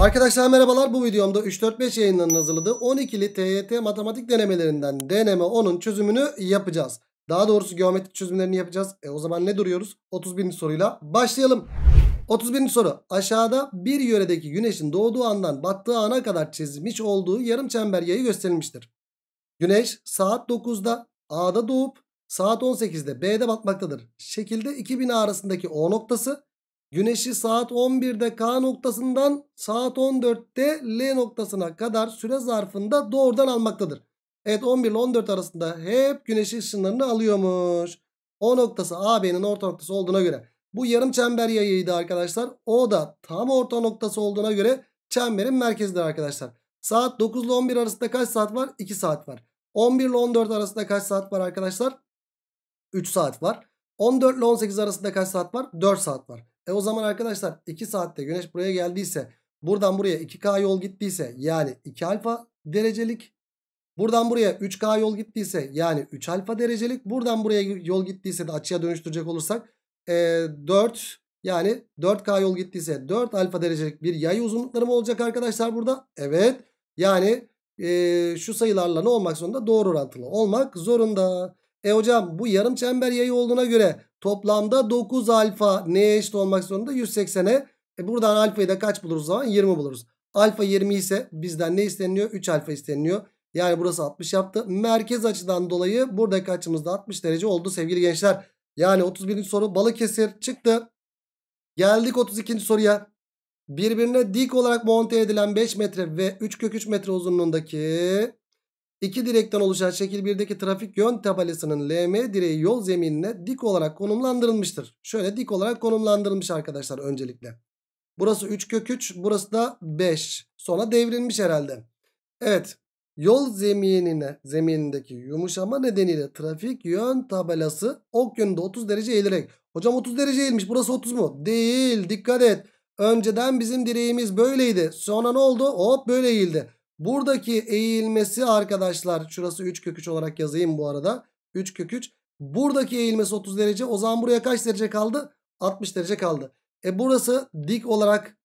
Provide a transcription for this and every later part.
Arkadaşlar merhabalar bu videomda 3-4-5 yayınlarının hazırladığı 12'li TYT matematik denemelerinden deneme 10'un çözümünü yapacağız. Daha doğrusu geometrik çözümlerini yapacağız. E o zaman ne duruyoruz? 31. soruyla başlayalım. 31. soru. Aşağıda bir yöredeki güneşin doğduğu andan battığı ana kadar çizmiş olduğu yarım çember yayı gösterilmiştir. Güneş saat 9'da A'da doğup saat 18'de B'de batmaktadır. Şekilde 2000 arasındaki O noktası Güneşi saat 11'de K noktasından saat 14'te L noktasına kadar süre zarfında doğrudan almaktadır. Evet 11 ile 14 arasında hep güneş ışınlarını alıyormuş. O noktası AB'nin orta noktası olduğuna göre. Bu yarım çember yayıydı arkadaşlar. O da tam orta noktası olduğuna göre çemberin merkezidir arkadaşlar. Saat 9 ile 11 arasında kaç saat var? 2 saat var. 11 ile 14 arasında kaç saat var arkadaşlar? 3 saat var. 14 ile 18 arasında kaç saat var? 4 saat var. E o zaman arkadaşlar 2 saatte güneş buraya geldiyse buradan buraya 2K yol gittiyse yani 2 alfa derecelik. Buradan buraya 3K yol gittiyse yani 3 alfa derecelik. Buradan buraya yol gittiyse de açıya dönüştürecek olursak e, 4 yani 4K yol gittiyse 4 alfa derecelik bir yay uzunlukları mı olacak arkadaşlar burada? Evet yani e, şu sayılarla ne olmak zorunda? Doğru orantılı olmak zorunda. E hocam bu yarım çember yayı olduğuna göre toplamda 9 alfa neye eşit olmak zorunda? 180'e. E buradan alfayı da kaç buluruz zaman? 20 buluruz. Alfa 20 ise bizden ne isteniliyor? 3 alfa isteniliyor. Yani burası 60 yaptı. Merkez açıdan dolayı buradaki açımızda 60 derece oldu sevgili gençler. Yani 31. soru Balıkesir çıktı. Geldik 32. soruya. Birbirine dik olarak monte edilen 5 metre ve 3 kök 3 metre uzunluğundaki İki direkten oluşan şekil 1'deki trafik yön tabelasının LM direği yol zeminine dik olarak konumlandırılmıştır. Şöyle dik olarak konumlandırılmış arkadaşlar öncelikle. Burası 3 kök 3 burası da 5 sonra devrilmiş herhalde. Evet yol zeminine zeminindeki yumuşama nedeniyle trafik yön tabelası ok yönünde 30 derece eğilerek. Hocam 30 derece eğilmiş burası 30 mu? Değil dikkat et. Önceden bizim direğimiz böyleydi. Sonra ne oldu? Hop böyle eğildi. Buradaki eğilmesi arkadaşlar şurası 3 kök 3 olarak yazayım bu arada. 3 kök 3. Buradaki eğilmesi 30 derece. O zaman buraya kaç derece kaldı? 60 derece kaldı. E burası dik olarak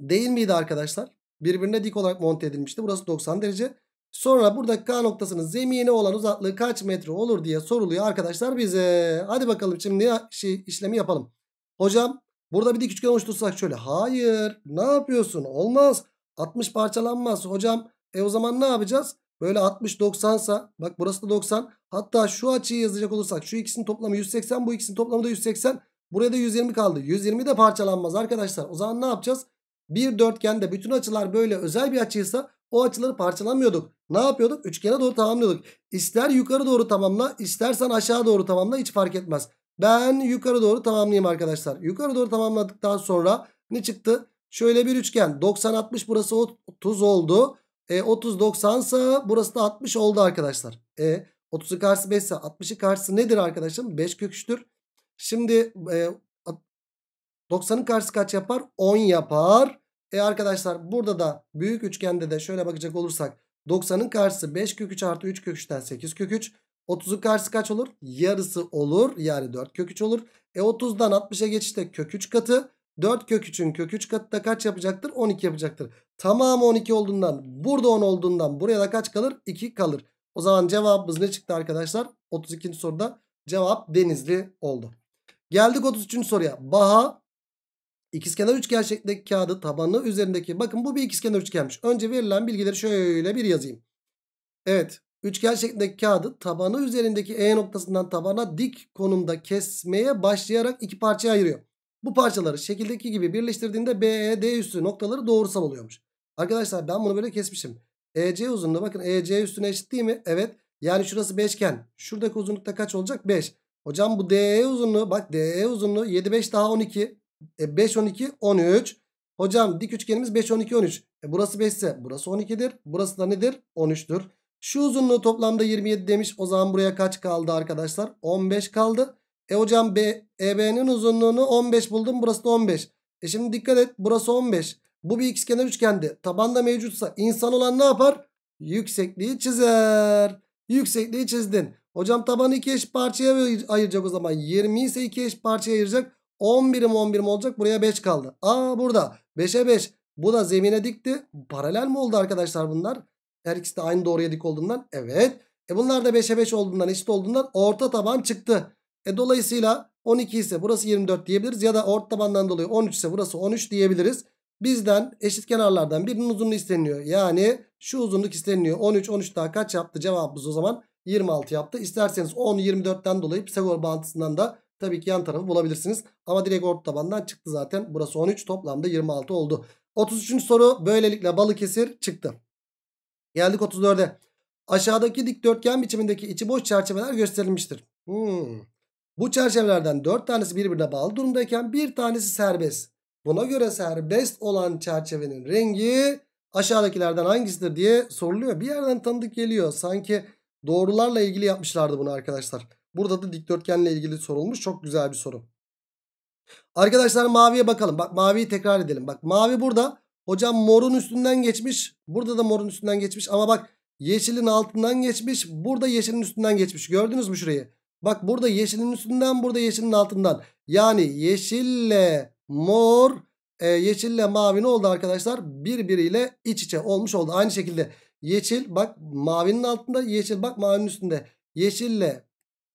değil miydi arkadaşlar? Birbirine dik olarak monte edilmişti. Burası 90 derece. Sonra buradaki K noktasının zemine olan uzaklığı kaç metre olur diye soruluyor arkadaşlar bize. Hadi bakalım şimdi şey, işlemi yapalım. Hocam burada bir dik üçgen oluştursak şöyle. Hayır ne yapıyorsun? Olmaz. 60 parçalanmaz hocam. E o zaman ne yapacağız? Böyle 60 90 sa bak burası da 90. Hatta şu açıyı yazacak olursak şu ikisinin toplamı 180 bu ikisinin toplamı da 180. Buraya da 120 kaldı. 120 de parçalanmaz arkadaşlar. O zaman ne yapacağız? Bir dörtgende bütün açılar böyle özel bir açıysa o açıları parçalanmıyorduk. Ne yapıyorduk? Üçgene doğru tamamlıyorduk. İster yukarı doğru tamamla istersen aşağı doğru tamamla hiç fark etmez. Ben yukarı doğru tamamlayayım arkadaşlar. Yukarı doğru tamamladıktan sonra ne çıktı? Şöyle bir üçgen 90-60 burası 30 oldu. E, 30 90 ise burası da 60 oldu arkadaşlar. E, 30'u karşısı 5 ise 60'ı karşısı nedir arkadaşım? 5 köküçtür. Şimdi e, 90'ın karşısı kaç yapar? 10 yapar. E arkadaşlar burada da büyük üçgende de şöyle bakacak olursak 90'ın karşısı 5 kök 3 artı 3 kök 3'ten 8 kök 3. 30'un karşısı kaç olur? Yarısı olur. Yani 4 kök 3 olur. E 30'dan 60'a geçişte kök 3 katı. 4 kök 3'ün kök 3 katı da kaç yapacaktır? 12 yapacaktır. Tamamı 12 olduğundan burada 10 olduğundan buraya da kaç kalır? 2 kalır. O zaman cevabımız ne çıktı arkadaşlar? 32. soruda cevap denizli oldu. Geldik 33. soruya. Baha ikizkenar üçgen şeklindeki kağıdı tabanı üzerindeki. Bakın bu bir ikizkenar üçgenmiş. Önce verilen bilgileri şöyle bir yazayım. Evet. Üçgen şeklindeki kağıdı tabanı üzerindeki E noktasından tabana dik konumda kesmeye başlayarak iki parçaya ayırıyor. Bu parçaları şekildeki gibi birleştirdiğinde BED üstü noktaları doğrusal oluyormuş. Arkadaşlar ben bunu böyle kesmişim. EC uzunluğu bakın EC üstüne eşit değil mi? Evet. Yani şurası 5 iken şuradaki uzunlukta kaç olacak? 5. Hocam bu DE uzunluğu bak DE uzunluğu 7 5 daha 12. E 5 12 13. Hocam dik üçgenimiz 5 12 13. E burası 5 ise burası 12'dir. Burası da nedir? 13'tür. Şu uzunluğu toplamda 27 demiş. O zaman buraya kaç kaldı arkadaşlar? 15 kaldı. E hocam EB'nin e uzunluğunu 15 buldum. Burası da 15. E şimdi dikkat et. Burası 15. Bu bir ikizkenar üçgende. Tabanda mevcutsa insan olan ne yapar? Yüksekliği çizer. Yüksekliği çizdin. Hocam tabanı iki eş parçaya ayıracak o zaman. 20 ise iki eş parçaya ayıracak. 10 birim 10 birim olacak. Buraya 5 kaldı. Aa burada. 5'e 5. Bu da zemine dikti. Paralel mi oldu arkadaşlar bunlar? Her ikisi de aynı doğruya dik olduğundan. Evet. E bunlar da 5'e 5 olduğundan eşit olduğundan orta taban çıktı. E dolayısıyla 12 ise burası 24 diyebiliriz. Ya da ort tabandan dolayı 13 ise burası 13 diyebiliriz. Bizden eşit kenarlardan birinin uzunluğu isteniyor. Yani şu uzunluk isteniyor. 13, 13 daha kaç yaptı? Cevabımız o zaman 26 yaptı. İsterseniz 10, 24'ten dolayı Pisagor bağıntısından da tabii ki yan tarafı bulabilirsiniz. Ama direkt ort tabandan çıktı zaten. Burası 13 toplamda 26 oldu. 33. soru böylelikle Balıkesir çıktı. Geldik 34'e. Aşağıdaki dikdörtgen biçimindeki içi boş çerçeveler gösterilmiştir. Hmm. Bu çerçevelerden 4 tanesi birbirine bağlı durumdayken bir tanesi serbest. Buna göre serbest olan çerçevenin rengi aşağıdakilerden hangisidir diye soruluyor. Bir yerden tanıdık geliyor. Sanki doğrularla ilgili yapmışlardı bunu arkadaşlar. Burada da dikdörtgenle ilgili sorulmuş. Çok güzel bir soru. Arkadaşlar maviye bakalım. Bak maviyi tekrar edelim. Bak mavi burada. Hocam morun üstünden geçmiş. Burada da morun üstünden geçmiş. Ama bak yeşilin altından geçmiş. Burada yeşilin üstünden geçmiş. Gördünüz mü şurayı? Bak burada yeşilin üstünden burada yeşilin altından. Yani yeşille mor e, yeşille mavi ne oldu arkadaşlar? Birbiriyle iç içe olmuş oldu. Aynı şekilde yeşil bak mavinin altında yeşil bak mavinin üstünde. Yeşille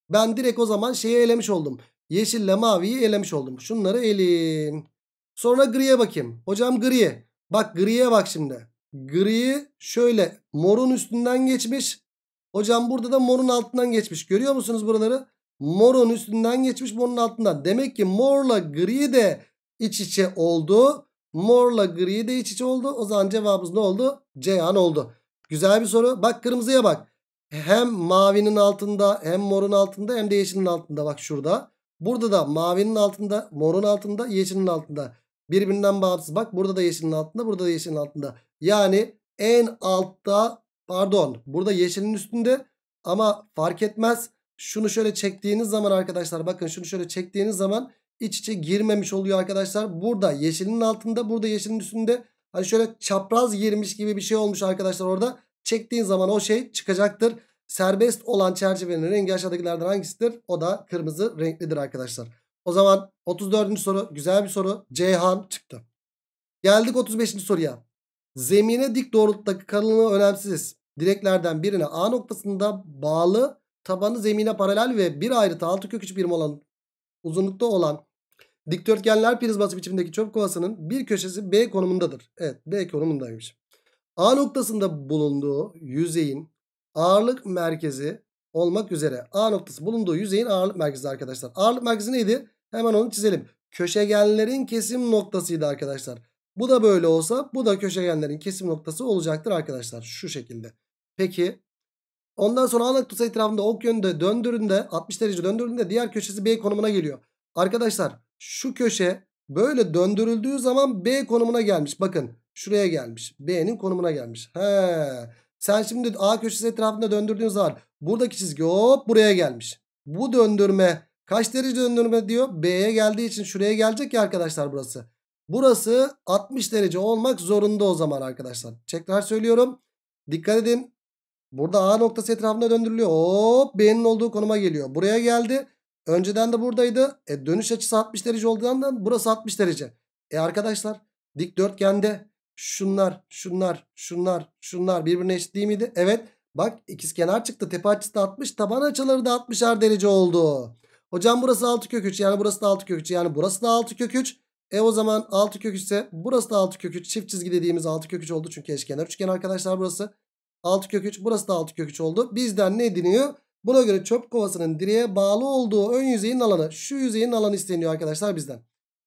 ben direkt o zaman şeyi elemiş oldum. Yeşille maviyi elemiş oldum. Şunları elin. Sonra griye bakayım. Hocam griye. Bak griye bak şimdi. Griyi şöyle morun üstünden geçmiş. Hocam burada da morun altından geçmiş. Görüyor musunuz buraları? Morun üstünden geçmiş morun altından. Demek ki morla gri de iç içe oldu. Morla gri de iç içe oldu. O zaman cevabımız ne oldu? Ceyhan oldu. Güzel bir soru. Bak kırmızıya bak. Hem mavinin altında hem morun altında hem de yeşilin altında. Bak şurada. Burada da mavinin altında, morun altında, yeşilin altında. Birbirinden bağımsız. Bak burada da yeşilin altında, burada da yeşilin altında. Yani en altta Pardon burada yeşilin üstünde ama fark etmez. Şunu şöyle çektiğiniz zaman arkadaşlar bakın şunu şöyle çektiğiniz zaman iç içe girmemiş oluyor arkadaşlar. Burada yeşilin altında burada yeşilin üstünde hani şöyle çapraz girmiş gibi bir şey olmuş arkadaşlar orada. Çektiğin zaman o şey çıkacaktır. Serbest olan çerçevenin rengi aşağıdakilerden hangisidir? O da kırmızı renklidir arkadaşlar. O zaman 34. soru güzel bir soru. Ceyhan çıktı. Geldik 35. soruya. Zemine dik doğrultudaki kalınlığı önemsiz direklerden birine A noktasında bağlı tabanı zemine paralel ve bir ayrıtı 6 kök 3 birim olan uzunlukta olan dikdörtgenler prizması biçimindeki çöp kovasının bir köşesi B konumundadır. Evet B konumundaymış. A noktasında bulunduğu yüzeyin ağırlık merkezi olmak üzere A noktası bulunduğu yüzeyin ağırlık merkezi arkadaşlar. Ağırlık merkezi neydi? Hemen onu çizelim. Köşegenlerin kesim noktasıydı arkadaşlar. Bu da böyle olsa bu da köşegenlerin kesim noktası olacaktır arkadaşlar. Şu şekilde. Peki. Ondan sonra A noktası etrafında ok yönünde döndüründe 60 derece döndüründe diğer köşesi B konumuna geliyor. Arkadaşlar şu köşe böyle döndürüldüğü zaman B konumuna gelmiş. Bakın şuraya gelmiş. B'nin konumuna gelmiş. He. Sen şimdi A köşesi etrafında döndürdüğün zaman buradaki çizgi hop buraya gelmiş. Bu döndürme kaç derece döndürme diyor? B'ye geldiği için şuraya gelecek ya arkadaşlar burası. Burası 60 derece olmak zorunda o zaman arkadaşlar. Tekrar söylüyorum. Dikkat edin Burada A noktası etrafında döndürülüyor. Hop B'nin olduğu konuma geliyor. Buraya geldi. Önceden de buradaydı. E, dönüş açısı 60 derece olduğundan burası 60 derece. E arkadaşlar dikdörtgende şunlar, şunlar, şunlar, şunlar birbirine eşit değil miydi? Evet. Bak ikiz kenar çıktı. Tepe açısı da 60, taban açıları da 60'ar derece oldu. Hocam burası 6 kök 3 yani burası da 6 kök 3 yani burası da 6 kök 3. E o zaman 6 kök 3 ise burası da 6 kök 3 çift çizgi dediğimiz 6 kök 3 oldu çünkü eşkenar üçgen arkadaşlar burası. 6 kök 3 burası da 6 kök 3 oldu. Bizden ne deniyor? Buna göre çöp kovasının direğe bağlı olduğu ön yüzeyin alanı. Şu yüzeyin alanı isteniyor arkadaşlar bizden.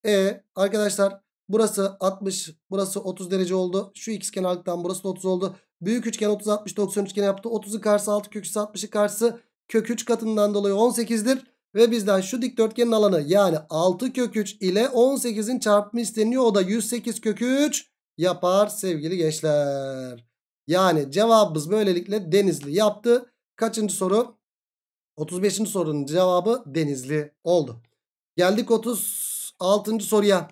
E arkadaşlar burası 60 burası 30 derece oldu. Şu X ikizkenarlıktan burası da 30 oldu. Büyük üçgen 30 60 90 üçgen yaptı. 30'u karşısı 6 kök 3 60'ı karşısı kök 3 katından dolayı 18'dir. Ve bizden şu dikdörtgenin alanı yani 6 kök 3 ile 18'in çarpımı isteniyor. O da 108 kök 3 yapar sevgili gençler. Yani cevabımız böylelikle Denizli yaptı. Kaçıncı soru? 35. sorunun cevabı Denizli oldu. Geldik 36. soruya.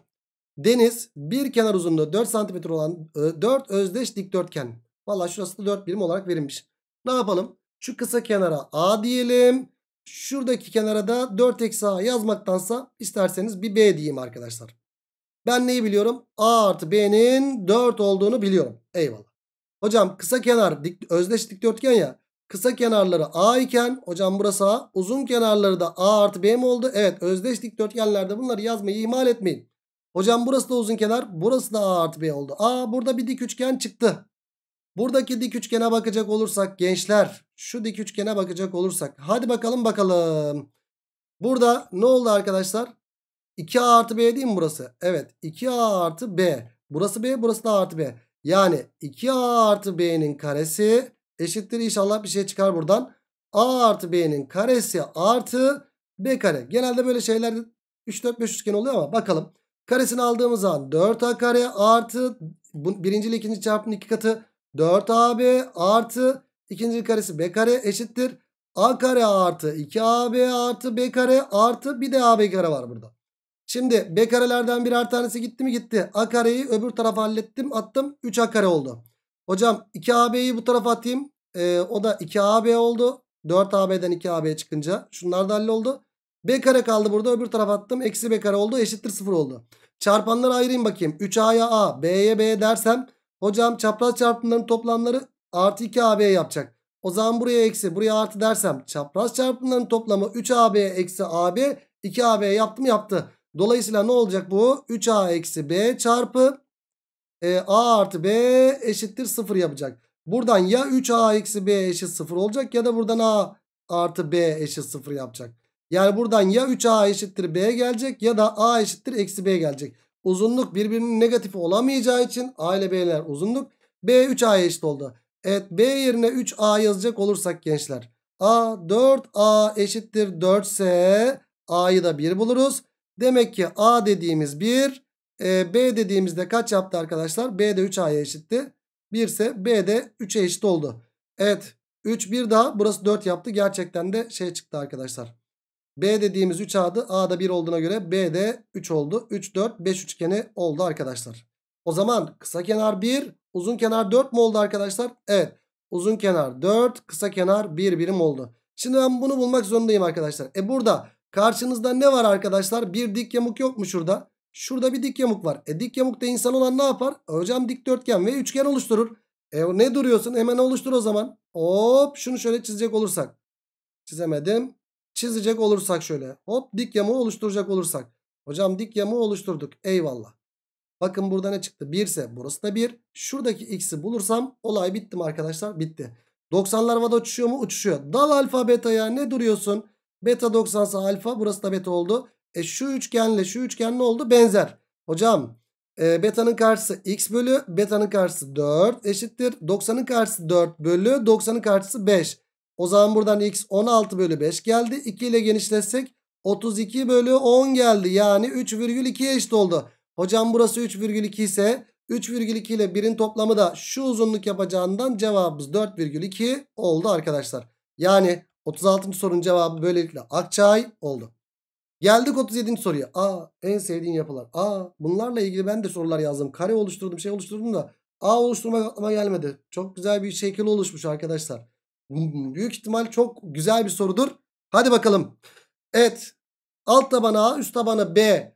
Deniz bir kenar uzunluğu 4 cm olan 4 ıı, özdeş dikdörtgen. Valla şurası da 4 birim olarak verilmiş. Ne yapalım? Şu kısa kenara A diyelim. Şuradaki kenara da 4 eksi A yazmaktansa isterseniz bir B diyeyim arkadaşlar. Ben neyi biliyorum? A artı B'nin 4 olduğunu biliyorum. Eyvallah. Hocam kısa kenar dik, özdeş dikdörtgen ya. Kısa kenarları A iken hocam burası A. Uzun kenarları da A artı B mi oldu? Evet özdeş dikdörtgenlerde bunları yazmayı ihmal etmeyin. Hocam burası da uzun kenar. Burası da A artı B oldu. a burada bir dik üçgen çıktı. Buradaki dik üçgene bakacak olursak gençler. Şu dik üçgene bakacak olursak. Hadi bakalım bakalım. Burada ne oldu arkadaşlar? 2A artı B değil mi burası? Evet 2A artı B. Burası B burası da artı B. Yani 2a artı b'nin karesi eşittir İnşallah bir şey çıkar buradan. a artı b'nin karesi artı b kare. Genelde böyle şeyler 3 4 5 üçgen oluyor ama bakalım. Karesini aldığımız an 4a kare artı birinci ile ikinci çarpımın iki katı 4ab artı ikinci karesi b kare eşittir. a kare artı 2ab artı b kare artı bir de ab kare var burada. Şimdi B karelerden birer tanesi gitti mi gitti. A kareyi öbür tarafa hallettim attım. 3A kare oldu. Hocam 2AB'yi bu tarafa atayım. Ee, o da 2AB oldu. 4AB'den 2AB çıkınca. Şunlar da halloldu. B kare kaldı burada öbür tarafa attım. Eksi B kare oldu eşittir 0 oldu. Çarpanları ayırayım bakayım. 3A'ya A, B'ye B dersem. Hocam çapraz çarpımların toplamları artı 2AB yapacak. O zaman buraya eksi buraya artı dersem. Çapraz çarpımların toplamı 3AB eksi AB 2AB yaptı mı yaptı. Dolayısıyla ne olacak bu? 3a eksi b çarpı e, a artı b eşittir 0 yapacak. Buradan ya 3a eksi b eşit 0 olacak ya da buradan a artı b eşit 0 yapacak. Yani buradan ya 3a eşittir b gelecek ya da a eşittir eksi b gelecek. Uzunluk birbirinin negatifi olamayacağı için a ile b'ler uzunluk. b 3 a eşit oldu. Evet b yerine 3a yazacak olursak gençler. a 4a eşittir 4 ise a'yı da 1 buluruz. Demek ki A dediğimiz 1. E, B dediğimizde kaç yaptı arkadaşlar? B de 3A'ya eşitti. 1 ise B de 3'e eşit oldu. Evet 3 bir daha burası 4 yaptı. Gerçekten de şey çıktı arkadaşlar. B dediğimiz 3 A'dı. A'da 1 olduğuna göre B de 3 oldu. 3 4 5 üçgeni oldu arkadaşlar. O zaman kısa kenar 1 uzun kenar 4 mu oldu arkadaşlar? Evet uzun kenar 4 kısa kenar 1 birim oldu. Şimdi ben bunu bulmak zorundayım arkadaşlar. E burada Karşınızda ne var arkadaşlar? Bir dik yamuk yok mu şurada? Şurada bir dik yamuk var. E dik yamukta insan olan ne yapar? E, hocam dikdörtgen ve üçgen oluşturur. E ne duruyorsun? Hemen oluştur o zaman. Hop şunu şöyle çizecek olursak. Çizemedim. Çizecek olursak şöyle. Hop dik yamuğu oluşturacak olursak. Hocam dik yamuğu oluşturduk. Eyvallah. Bakın burada ne çıktı? 1 ise burası da 1. Şuradaki x'i bulursam olay bitti mi arkadaşlar? Bitti. 90'lar havada uçuşuyor mu? Uçuşuyor. Dal alfa ya. ne duruyorsun? Beta 90 alfa burası da beta oldu. E şu üçgenle şu üçgen ne oldu? Benzer. Hocam e, beta'nın karşısı x bölü beta'nın karşısı 4 eşittir. 90'ın karşısı 4 bölü 90'ın karşısı 5. O zaman buradan x 16 bölü 5 geldi. 2 ile genişletsek 32 bölü 10 geldi. Yani 3,2'ye eşit oldu. Hocam burası 3,2 ise 3,2 ile 1'in toplamı da şu uzunluk yapacağından cevabımız 4,2 oldu arkadaşlar. Yani 36. sorunun cevabı böylelikle Akçay oldu. Geldik 37. soruya. A en sevdiğin yapılar. A bunlarla ilgili ben de sorular yazdım. Kare oluşturdum şey oluşturdum da A oluşturmak aklıma gelmedi. Çok güzel bir şekil oluşmuş arkadaşlar. Büyük ihtimal çok güzel bir sorudur. Hadi bakalım. Evet. Alt tabana A üst tabana B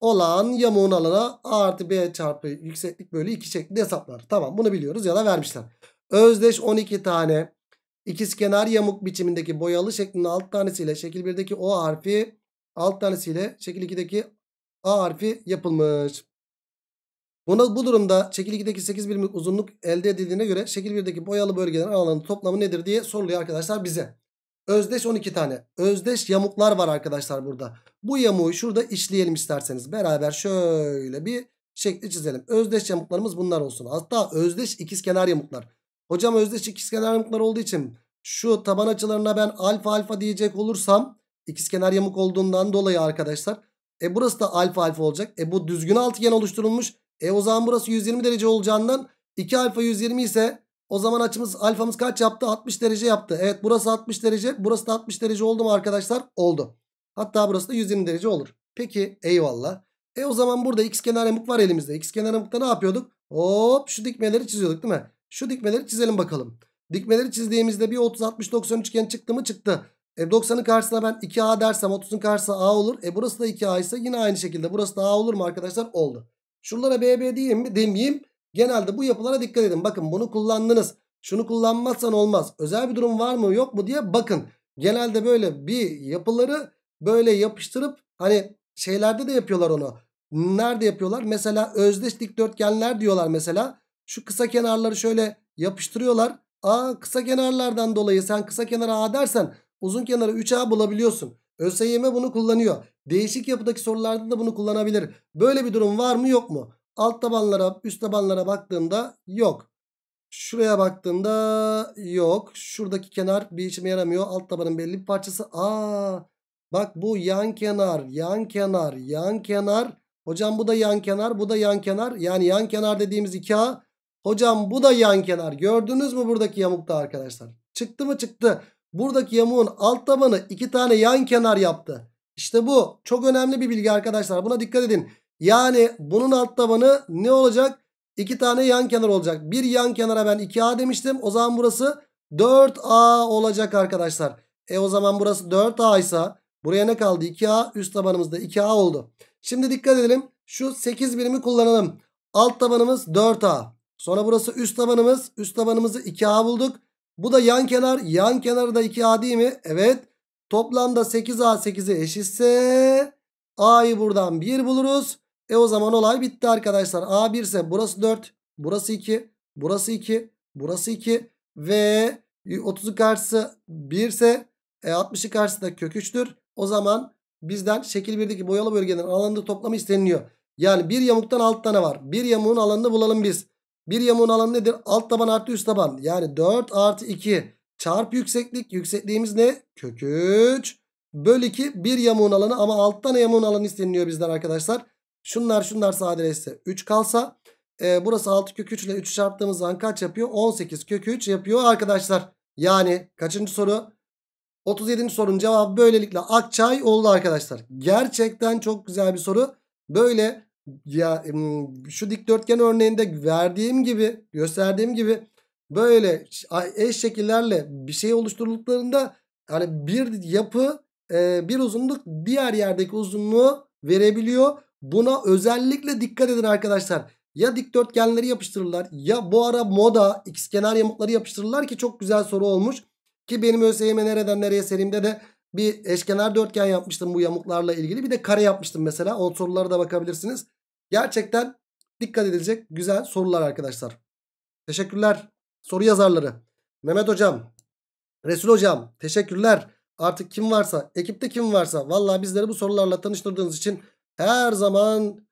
olan yamuğun alanı A artı B çarpı yükseklik bölü 2 şeklinde hesaplar. Tamam bunu biliyoruz ya da vermişler. Özdeş 12 tane kenar yamuk biçimindeki boyalı şeklin alt tanesiyle şekil 1'deki O harfi alt tanesiyle şekil 2'deki A harfi yapılmış. Buna, bu durumda şekil 2'deki 8 birimlik uzunluk elde edildiğine göre şekil 1'deki boyalı bölgelerin aralarının toplamı nedir diye soruluyor arkadaşlar bize. Özdeş 12 tane. Özdeş yamuklar var arkadaşlar burada. Bu yamuğu şurada işleyelim isterseniz. Beraber şöyle bir şekli çizelim. Özdeş yamuklarımız bunlar olsun. Hatta özdeş ikizkenar yamuklar. Hocam özdeş ikizkenar yamuklar olduğu için şu taban açılarına ben alfa alfa diyecek olursam ikizkenar yamuk olduğundan dolayı arkadaşlar. E burası da alfa alfa olacak. E bu düzgün altıgen oluşturulmuş. E o zaman burası 120 derece olacağından 2 alfa 120 ise o zaman açımız alfamız kaç yaptı? 60 derece yaptı. Evet burası 60 derece. Burası da 60 derece oldu mu arkadaşlar? Oldu. Hatta burası da 120 derece olur. Peki eyvallah. E o zaman burada x kenar yamuk var elimizde. X kenar yamukta ne yapıyorduk? Hop şu dikmeleri çiziyorduk değil mi? Şu dikmeleri çizelim bakalım. Dikmeleri çizdiğimizde bir 30 60 90 üçgen çıktı mı çıktı. E 90'ın karşısına ben 2A dersem 30'un karşısına A olur. E burası da 2A ise yine aynı şekilde burası da A olur mu arkadaşlar? Oldu. Şunlara BB diyeyim mi demeyeyim. Genelde bu yapılara dikkat edin. Bakın bunu kullandınız. Şunu kullanmazsan olmaz. Özel bir durum var mı yok mu diye bakın. Genelde böyle bir yapıları böyle yapıştırıp hani şeylerde de yapıyorlar onu. Nerede yapıyorlar? Mesela özdeş dikdörtgenler diyorlar mesela. Şu kısa kenarları şöyle yapıştırıyorlar. A kısa kenarlardan dolayı sen kısa kenara A dersen uzun kenara 3A bulabiliyorsun. ÖSYM bunu kullanıyor. Değişik yapıdaki sorularda da bunu kullanabilir. Böyle bir durum var mı yok mu? Alt tabanlara üst tabanlara baktığımda yok. Şuraya baktığımda yok. Şuradaki kenar bir işime yaramıyor. Alt tabanın belli bir parçası. Aa, bak bu yan kenar, yan kenar, yan kenar. Hocam bu da yan kenar, bu da yan kenar. Yani yan kenar dediğimiz iki a Hocam bu da yan kenar. Gördünüz mü buradaki yamukta arkadaşlar? Çıktı mı çıktı. Buradaki yamuğun alt tabanı iki tane yan kenar yaptı. İşte bu çok önemli bir bilgi arkadaşlar. Buna dikkat edin. Yani bunun alt tabanı ne olacak? İki tane yan kenar olacak. Bir yan kenara ben 2A demiştim. O zaman burası 4A olacak arkadaşlar. E o zaman burası 4A ise buraya ne kaldı? 2A üst tabanımızda 2A oldu. Şimdi dikkat edelim. Şu 8 birimi kullanalım. Alt tabanımız 4A. Sonra burası üst tabanımız. Üst tabanımızı 2A bulduk. Bu da yan kenar. Yan kenarı da 2A değil mi? Evet. Toplamda 8A 8'e eşitse A'yı buradan 1 buluruz. E o zaman olay bitti arkadaşlar. A 1 ise burası 4. Burası 2. Burası 2. Burası 2. Ve 30'u karşısı 1 ise e, 60'ı karşısı da kök 3'tür. O zaman bizden şekil 1'deki boyalı bölgenin alanında toplamı isteniliyor. Yani bir yamuktan 6 tane var. Bir yamuğun alanını bulalım biz. Bir yamuğun alanı nedir? Alt taban artı üst taban. Yani 4 artı 2 çarp yükseklik. Yüksekliğimiz ne? Kök 3 bölü 2 bir yamuğun alanı ama alt tane yamuğun alanı isteniliyor bizden arkadaşlar. Şunlar şunlar sadeleşse 3 kalsa e, burası 6 kök 3 ile 3 çarptığımız zaman kaç yapıyor? 18 kök 3 yapıyor arkadaşlar. Yani kaçıncı soru? 37. sorunun cevabı böylelikle Akçay oldu arkadaşlar. Gerçekten çok güzel bir soru. Böyle ya şu dikdörtgen örneğinde verdiğim gibi gösterdiğim gibi böyle eş şekillerle bir şey oluşturduklarında hani bir yapı e, bir uzunluk diğer yerdeki uzunluğu verebiliyor. Buna özellikle dikkat edin arkadaşlar. Ya dikdörtgenleri yapıştırırlar ya bu ara moda ikizkenar yamukları yapıştırırlar ki çok güzel soru olmuş. Ki benim ÖSYM nereden nereye serimde de bir eşkenar dörtgen yapmıştım bu yamuklarla ilgili. Bir de kare yapmıştım mesela. O sorulara da bakabilirsiniz. Gerçekten dikkat edilecek güzel sorular arkadaşlar. Teşekkürler soru yazarları. Mehmet hocam, Resul hocam teşekkürler. Artık kim varsa, ekipte kim varsa valla bizleri bu sorularla tanıştırdığınız için her zaman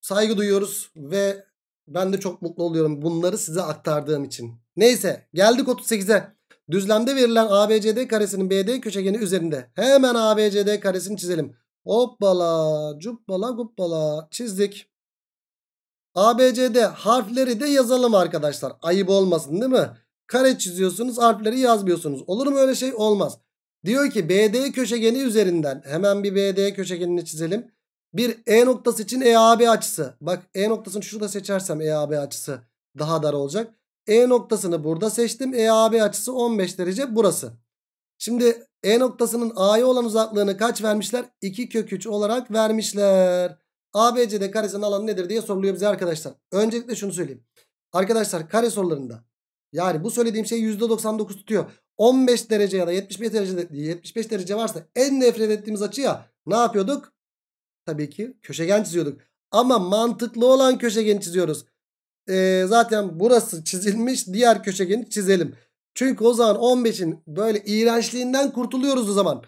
saygı duyuyoruz ve ben de çok mutlu oluyorum bunları size aktardığım için. Neyse geldik 38'e. Düzlemde verilen ABCD karesinin BD köşegeni üzerinde hemen ABCD karesini çizelim. Hoppala cuppala guppala çizdik. ABCD harfleri de yazalım arkadaşlar. Ayıp olmasın değil mi? Kare çiziyorsunuz harfleri yazmıyorsunuz. Olur mu öyle şey? Olmaz. Diyor ki BD köşegeni üzerinden hemen bir BD köşegenini çizelim. Bir E noktası için EAB açısı. Bak E noktasını şurada seçersem EAB açısı daha dar olacak. E noktasını burada seçtim. EAB açısı 15 derece burası. Şimdi e noktasının A'ya olan uzaklığını kaç vermişler? 2 kök 3 olarak vermişler. ABC'de karesinin alanı nedir diye soruluyor bize arkadaşlar. Öncelikle şunu söyleyeyim. Arkadaşlar kare sorularında yani bu söylediğim şey %99 tutuyor. 15 derece ya da 75 derece 75 derece varsa en nefret ettiğimiz açı ya. ne yapıyorduk? Tabii ki köşegen çiziyorduk. Ama mantıklı olan köşegeni çiziyoruz. Ee, zaten burası çizilmiş diğer köşegeni çizelim. Çünkü o zaman 15'in böyle iğrençliğinden kurtuluyoruz o zaman.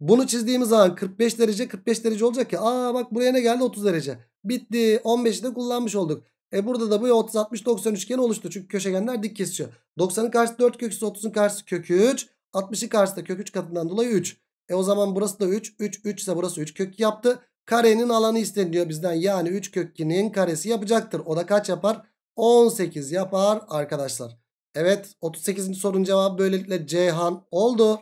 Bunu çizdiğimiz zaman 45 derece 45 derece olacak ya. Aa bak buraya ne geldi 30 derece. Bitti 15'i de kullanmış olduk. E burada da bu 30 60 90 üçgeni oluştu. Çünkü köşegenler dik kesiyor. 90'ın karşısı 4 kök 30'un karşısı kök 3. 60'ın karşısı da kök 3 katından dolayı 3. E o zaman burası da 3. 3 3 ise burası 3 kök yaptı. Karenin alanı isteniyor bizden. Yani 3 kök 2'nin karesi yapacaktır. O da kaç yapar? 18 yapar arkadaşlar. Evet 38. sorunun cevabı böylelikle Ceyhan oldu.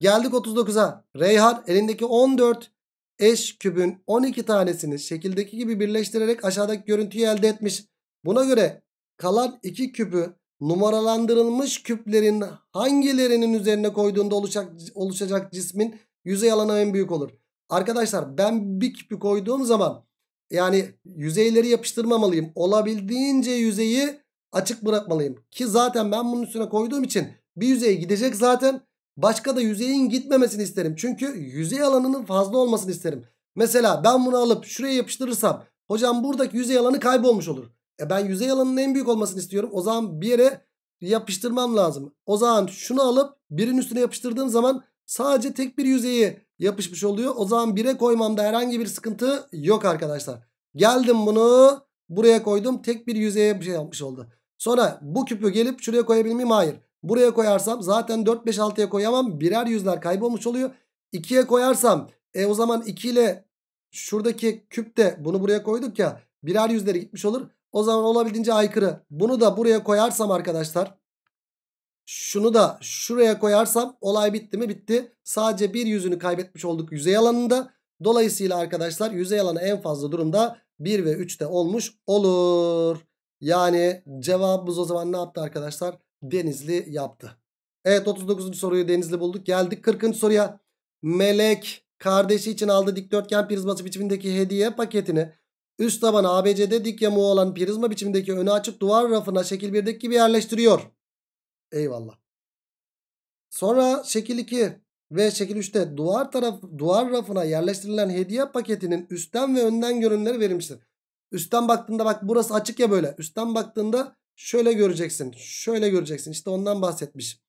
Geldik 39'a. Reyhan elindeki 14 eş kübün 12 tanesini şekildeki gibi birleştirerek aşağıdaki görüntüyü elde etmiş. Buna göre kalan 2 küpü numaralandırılmış küplerin hangilerinin üzerine koyduğunda oluşacak, oluşacak cismin yüzey alanı en büyük olur. Arkadaşlar ben bir küpü koyduğum zaman yani yüzeyleri yapıştırmamalıyım. Olabildiğince yüzeyi açık bırakmalıyım. Ki zaten ben bunun üstüne koyduğum için bir yüzeye gidecek zaten. Başka da yüzeyin gitmemesini isterim. Çünkü yüzey alanının fazla olmasını isterim. Mesela ben bunu alıp şuraya yapıştırırsam hocam buradaki yüzey alanı kaybolmuş olur. E ben yüzey alanının en büyük olmasını istiyorum. O zaman bir yere yapıştırmam lazım. O zaman şunu alıp birin üstüne yapıştırdığım zaman sadece tek bir yüzeyi yapışmış oluyor. O zaman 1'e koymamda herhangi bir sıkıntı yok arkadaşlar. Geldim bunu buraya koydum. Tek bir yüzeye bir şey yapmış oldu. Sonra bu küpü gelip şuraya koyabilir miyim? Hayır. Buraya koyarsam zaten 4, 5, 6'ya koyamam. Birer yüzler kaybolmuş oluyor. 2'ye koyarsam e o zaman 2 ile şuradaki küpte bunu buraya koyduk ya. Birer yüzleri gitmiş olur. O zaman olabildiğince aykırı. Bunu da buraya koyarsam arkadaşlar. Şunu da şuraya koyarsam olay bitti mi? Bitti. Sadece bir yüzünü kaybetmiş olduk yüzey alanında. Dolayısıyla arkadaşlar yüzey alanı en fazla durumda 1 ve 3'te olmuş olur. Yani cevabımız o zaman ne yaptı arkadaşlar? Denizli yaptı. Evet 39. soruyu Denizli bulduk. Geldik 40. soruya. Melek kardeşi için aldığı dikdörtgen prizması biçimindeki hediye paketini üst taban ABC'de dik yamuğu olan prizma biçimindeki önü açık duvar rafına şekil 1'deki gibi yerleştiriyor. Eyvallah. Sonra şekil 2 ve şekil 3'te duvar taraf duvar rafına yerleştirilen hediye paketinin üstten ve önden görünümleri verilmiştir. Üstten baktığında bak burası açık ya böyle. Üstten baktığında şöyle göreceksin. Şöyle göreceksin. İşte ondan bahsetmişim.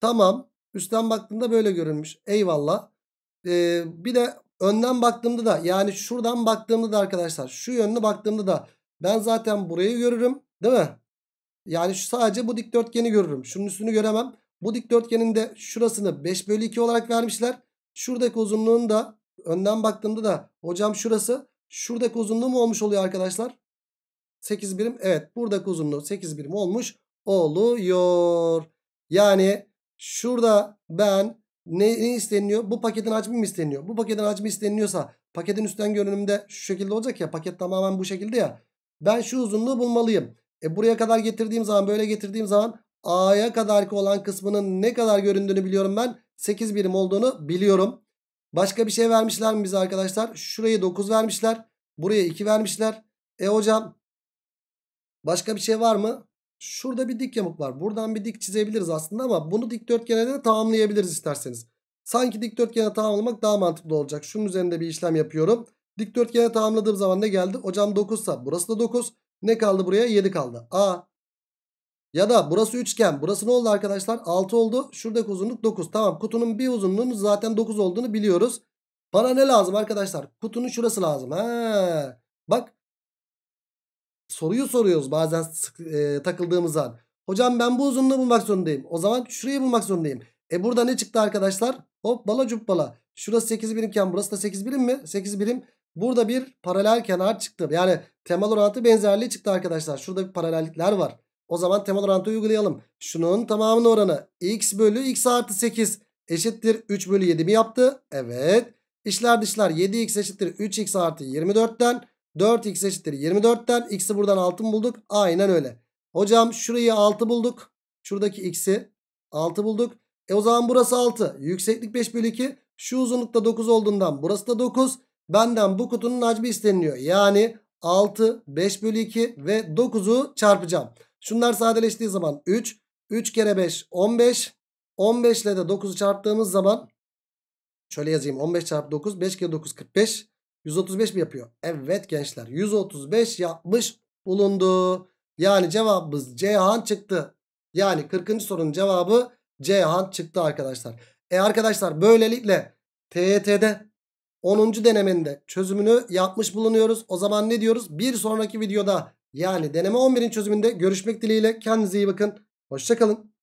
Tamam. Üstten baktığında böyle görünmüş. Eyvallah. Ee, bir de önden baktığımda da yani şuradan baktığımda da arkadaşlar şu yönlü baktığımda da ben zaten burayı görürüm. Değil mi? Yani şu, sadece bu dikdörtgeni görürüm. Şunun üstünü göremem. Bu dikdörtgenin de şurasını 5 bölü 2 olarak vermişler. Şuradaki uzunluğunu da önden baktığımda da hocam şurası Şuradaki uzunluğu mu olmuş oluyor arkadaşlar? 8 birim. Evet buradaki uzunluğu 8 birim olmuş oluyor. Yani şurada ben ne, ne isteniyor? Bu paketin hacmi mi isteniyor? Bu paketin hacmi isteniliyorsa paketin üstten görünümde şu şekilde olacak ya. Paket tamamen bu şekilde ya. Ben şu uzunluğu bulmalıyım. E buraya kadar getirdiğim zaman böyle getirdiğim zaman A'ya kadarki olan kısmının ne kadar göründüğünü biliyorum ben. 8 birim olduğunu biliyorum. Başka bir şey vermişler mi bize arkadaşlar? Şuraya 9 vermişler. Buraya 2 vermişler. E hocam başka bir şey var mı? Şurada bir dik yamuk var. Buradan bir dik çizebiliriz aslında ama bunu dikdörtgene de tamamlayabiliriz isterseniz. Sanki dikdörtgene tamamlamak daha mantıklı olacak. Şunun üzerinde bir işlem yapıyorum. Dikdörtgene tamamladığım zaman ne geldi? Hocam 9 sa burası da 9. Ne kaldı buraya? 7 kaldı. A ya da burası üçgen. Burası ne oldu arkadaşlar? 6 oldu. Şuradaki uzunluk 9. Tamam kutunun bir uzunluğunun zaten 9 olduğunu biliyoruz. Bana ne lazım arkadaşlar? Kutunun şurası lazım. He. Bak soruyu soruyoruz bazen sık, e, takıldığımız an. Hocam ben bu uzunluğu bulmak zorundayım. O zaman şurayı bulmak zorundayım. E burada ne çıktı arkadaşlar? Hop bala cubbala. Şurası 8 birimken burası da 8 birim mi? 8 birim. Burada bir paralel kenar çıktı. Yani temel orantı benzerliği çıktı arkadaşlar. Şurada bir paralellikler var. O zaman temel orantı uygulayalım. Şunun tamamının oranı x bölü x artı 8 eşittir 3 bölü 7 mi yaptı? Evet. İşler dışlar 7x eşittir 3x artı 24'ten 4x eşittir 24'ten x'i buradan 6 bulduk? Aynen öyle. Hocam şurayı 6 bulduk. Şuradaki x'i 6 bulduk. E o zaman burası 6. Yükseklik 5 bölü 2. Şu uzunlukta 9 olduğundan burası da 9. Benden bu kutunun hacmi isteniliyor. Yani 6, 5 bölü 2 ve 9'u çarpacağım. Şunlar sadeleştiği zaman 3. 3 kere 5 15. 15 ile de 9'u çarptığımız zaman şöyle yazayım 15 çarpı 9 5 kere 9 45. 135 mi yapıyor? Evet gençler 135 yapmış bulundu. Yani cevabımız Ceyhan çıktı. Yani 40. sorunun cevabı Ceyhan çıktı arkadaşlar. E arkadaşlar böylelikle TET'de 10. denemenin çözümünü yapmış bulunuyoruz. O zaman ne diyoruz? Bir sonraki videoda yani deneme 11'in çözümünde görüşmek dileğiyle. Kendinize iyi bakın. Hoşçakalın.